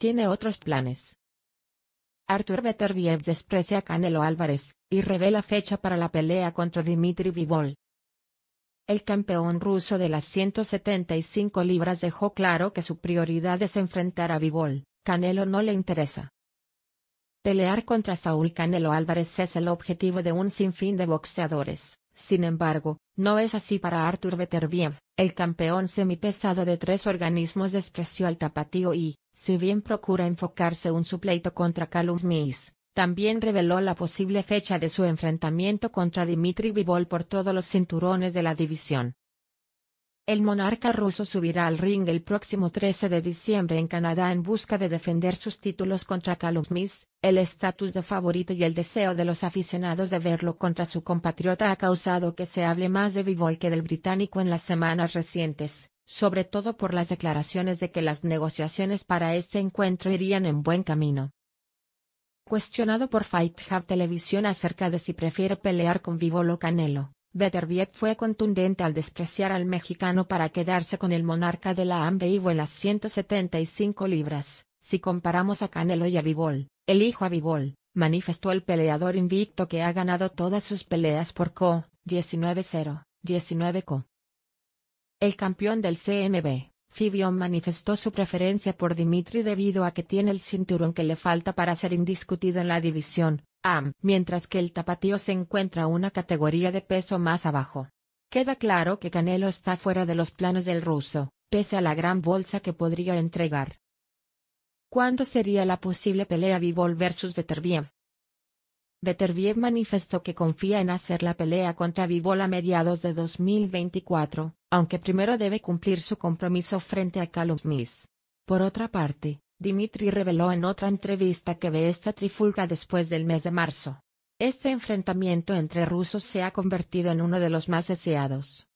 Tiene otros planes. Artur Beterbiev desprecia a Canelo Álvarez, y revela fecha para la pelea contra Dimitri Vivol. El campeón ruso de las 175 libras dejó claro que su prioridad es enfrentar a Vivol, Canelo no le interesa. Pelear contra Saúl Canelo Álvarez es el objetivo de un sinfín de boxeadores, sin embargo, no es así para Artur Beterbiev, el campeón semipesado de tres organismos despreció al tapatío y, si bien procura enfocarse un supleito contra Callum Smith, también reveló la posible fecha de su enfrentamiento contra Dimitri Vivol por todos los cinturones de la división. El monarca ruso subirá al ring el próximo 13 de diciembre en Canadá en busca de defender sus títulos contra Callum Smith, el estatus de favorito y el deseo de los aficionados de verlo contra su compatriota ha causado que se hable más de Vivol que del británico en las semanas recientes, sobre todo por las declaraciones de que las negociaciones para este encuentro irían en buen camino. Cuestionado por Fight Hub Televisión acerca de si prefiere pelear con o Canelo, Beterbiev fue contundente al despreciar al mexicano para quedarse con el monarca de la y en las 175 libras. Si comparamos a Canelo y a Vivol, hijo a Vivol, manifestó el peleador invicto que ha ganado todas sus peleas por CO, 19-0, 19-CO, el campeón del CMB, Fibion manifestó su preferencia por Dimitri debido a que tiene el cinturón que le falta para ser indiscutido en la división, AM, mientras que el tapatío se encuentra una categoría de peso más abajo. Queda claro que Canelo está fuera de los planes del ruso, pese a la gran bolsa que podría entregar. ¿Cuándo sería la posible pelea Vivol versus Veterbien? Beterbiev manifestó que confía en hacer la pelea contra Vivol a mediados de 2024, aunque primero debe cumplir su compromiso frente a Callum Por otra parte, Dimitri reveló en otra entrevista que ve esta trifulga después del mes de marzo. Este enfrentamiento entre rusos se ha convertido en uno de los más deseados.